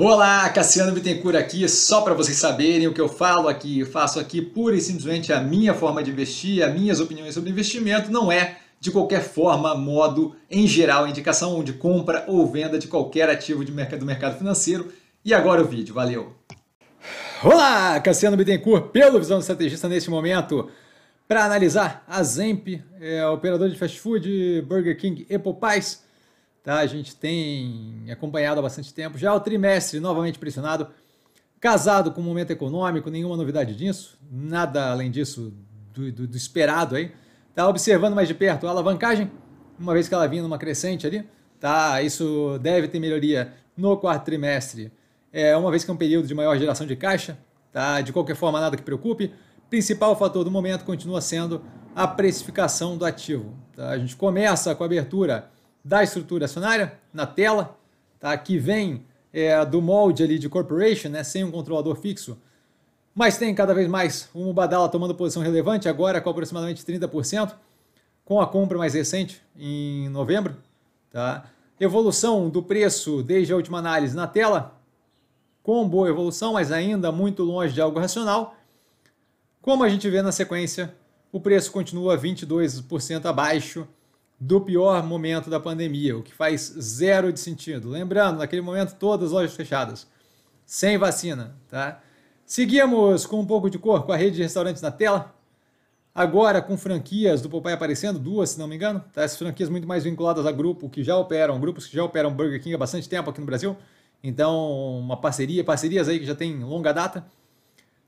Olá, Cassiano Bittencourt aqui, só para vocês saberem o que eu falo aqui, eu faço aqui pura e simplesmente a minha forma de investir, as minhas opiniões sobre investimento, não é de qualquer forma, modo, em geral, indicação de compra ou venda de qualquer ativo de mercado, do mercado financeiro. E agora o vídeo, valeu! Olá, Cassiano Bittencourt, pelo Visão do Estrategista neste momento, para analisar a Zemp, é, operador de fast food, Burger King e Popeyes, Tá? A gente tem acompanhado há bastante tempo. Já o trimestre novamente pressionado, casado com o momento econômico, nenhuma novidade disso, nada além disso do, do, do esperado aí. Tá observando mais de perto a alavancagem, uma vez que ela vinha numa crescente ali, tá? Isso deve ter melhoria no quarto trimestre. É uma vez que é um período de maior geração de caixa, tá? De qualquer forma, nada que preocupe. Principal fator do momento continua sendo a precificação do ativo. Tá? A gente começa com a abertura da estrutura acionária na tela, tá? que vem é, do molde ali de corporation, né? sem um controlador fixo, mas tem cada vez mais o Mubadala tomando posição relevante, agora com aproximadamente 30%, com a compra mais recente em novembro. Tá? Evolução do preço desde a última análise na tela, com boa evolução, mas ainda muito longe de algo racional. Como a gente vê na sequência, o preço continua 22% abaixo do pior momento da pandemia, o que faz zero de sentido. Lembrando, naquele momento todas as lojas fechadas, sem vacina, tá? Seguimos com um pouco de cor com a rede de restaurantes na tela. Agora com franquias do Popeye aparecendo, duas, se não me engano. Tá? Essas franquias muito mais vinculadas a grupo que já operam, grupos que já operam Burger King há bastante tempo aqui no Brasil. Então, uma parceria, parcerias aí que já tem longa data.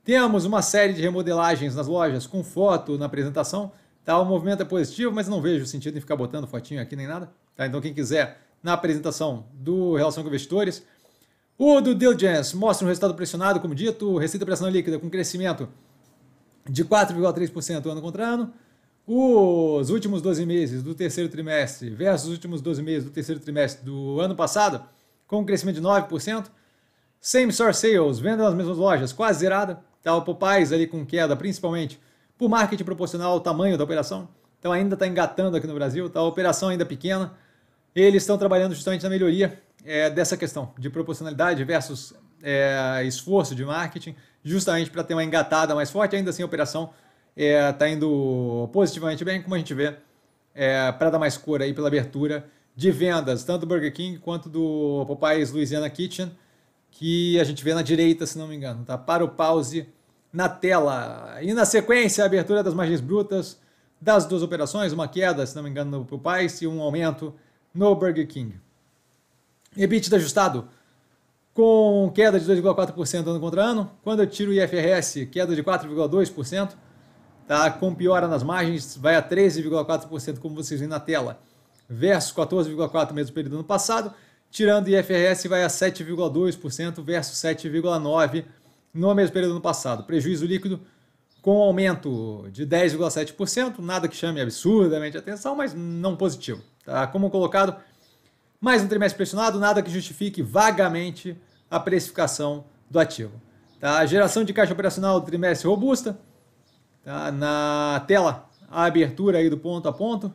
Temos uma série de remodelagens nas lojas com foto na apresentação. Tá? O movimento é positivo, mas não vejo sentido em ficar botando fotinho aqui nem nada. Tá? Então, quem quiser, na apresentação do Relação com Investidores. O do Diligence mostra um resultado pressionado, como dito, receita pressão líquida com crescimento de 4,3% ano contra ano. Os últimos 12 meses do terceiro trimestre versus os últimos 12 meses do terceiro trimestre do ano passado, com um crescimento de 9%. Same store sales, venda nas mesmas lojas, quase zerada. Tá, o Popeyes ali com queda, principalmente por marketing proporcional ao tamanho da operação. Então ainda está engatando aqui no Brasil, tá? a operação ainda é pequena. Eles estão trabalhando justamente na melhoria é, dessa questão de proporcionalidade versus é, esforço de marketing, justamente para ter uma engatada mais forte. Ainda assim, a operação está é, tá indo positivamente bem, como a gente vê, é, para dar mais cor aí pela abertura de vendas, tanto do Burger King quanto do Popeyes Louisiana Kitchen, que a gente vê na direita, se não me engano. Tá? Para o pause na tela. E na sequência, a abertura das margens brutas das duas operações, uma queda, se não me engano, no Pais e um aumento no Burger King. EBITDA ajustado com queda de 2,4% ano contra ano. Quando eu tiro o IFRS, queda de 4,2%, tá? com piora nas margens, vai a 13,4%, como vocês veem na tela, versus 14,4% mesmo período ano passado. Tirando o IFRS, vai a 7,2% versus 7,9% no mesmo período do ano passado. Prejuízo líquido com aumento de 10,7%, nada que chame absurdamente atenção, mas não positivo. Tá? Como colocado, mais um trimestre pressionado, nada que justifique vagamente a precificação do ativo. Tá? A geração de caixa operacional do trimestre robusta, tá? na tela a abertura aí do ponto a ponto.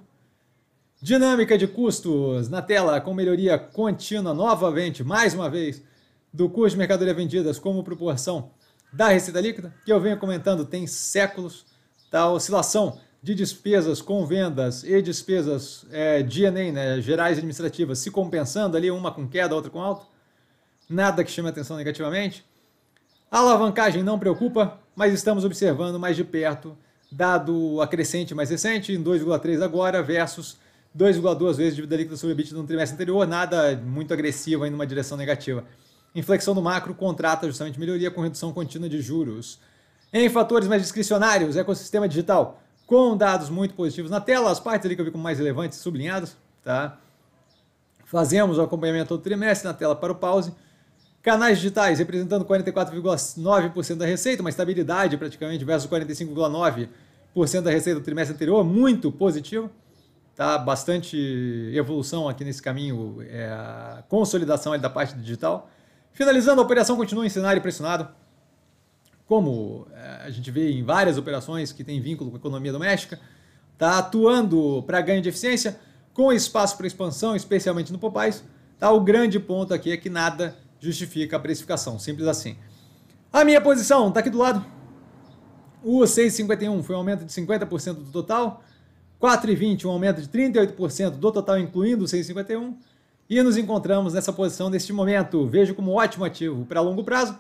Dinâmica de custos na tela com melhoria contínua novamente, mais uma vez, do custo de mercadoria vendidas como proporção da receita líquida, que eu venho comentando tem séculos, da tá? oscilação de despesas com vendas e despesas é, de ENEM, né, gerais administrativas, se compensando ali, uma com queda, outra com alta, nada que chame atenção negativamente. A alavancagem não preocupa, mas estamos observando mais de perto, dado a crescente mais recente, em 2,3 agora, versus 2,2 vezes dívida líquida sobre EBITDA no trimestre anterior, nada muito agressivo em uma direção negativa. Inflexão do macro contrata justamente melhoria com redução contínua de juros. Em fatores mais discricionários, ecossistema digital, com dados muito positivos na tela, as partes ali que eu vi como mais relevantes, sublinhadas, tá? Fazemos o acompanhamento todo trimestre na tela para o pause. Canais digitais representando 44,9% da receita, uma estabilidade praticamente versus 45,9% da receita do trimestre anterior, muito positivo. Tá bastante evolução aqui nesse caminho, é, consolidação da parte digital. Finalizando, a operação continua em cenário pressionado. Como é, a gente vê em várias operações que têm vínculo com a economia doméstica, está atuando para ganho de eficiência, com espaço para expansão, especialmente no Popais. Tá, o grande ponto aqui é que nada justifica a precificação, simples assim. A minha posição está aqui do lado. O 6,51 foi um aumento de 50% do total. 4,20 um aumento de 38% do total, incluindo o 6,51 e nos encontramos nessa posição neste momento. Vejo como ótimo ativo para longo prazo,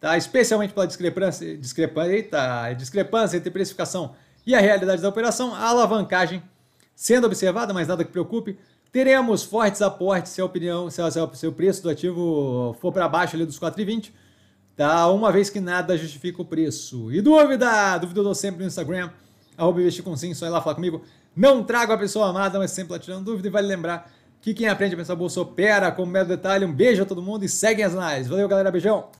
tá? especialmente pela discrepância, discrepan, eita, discrepância entre precificação e a realidade da operação, a alavancagem sendo observada, mas nada que preocupe. Teremos fortes aportes se a opinião, se, a, se o preço do ativo for para baixo ali dos 4,20, tá? uma vez que nada justifica o preço. E dúvida? Dúvida eu dou sempre no Instagram, arroba investir com sim, só ir lá falar comigo. Não trago a pessoa amada, mas sempre lá tirando dúvida e vale lembrar que quem aprende a pensar bolsa opera. Como mero detalhe, um beijo a todo mundo e seguem as análises. Valeu, galera. Beijão.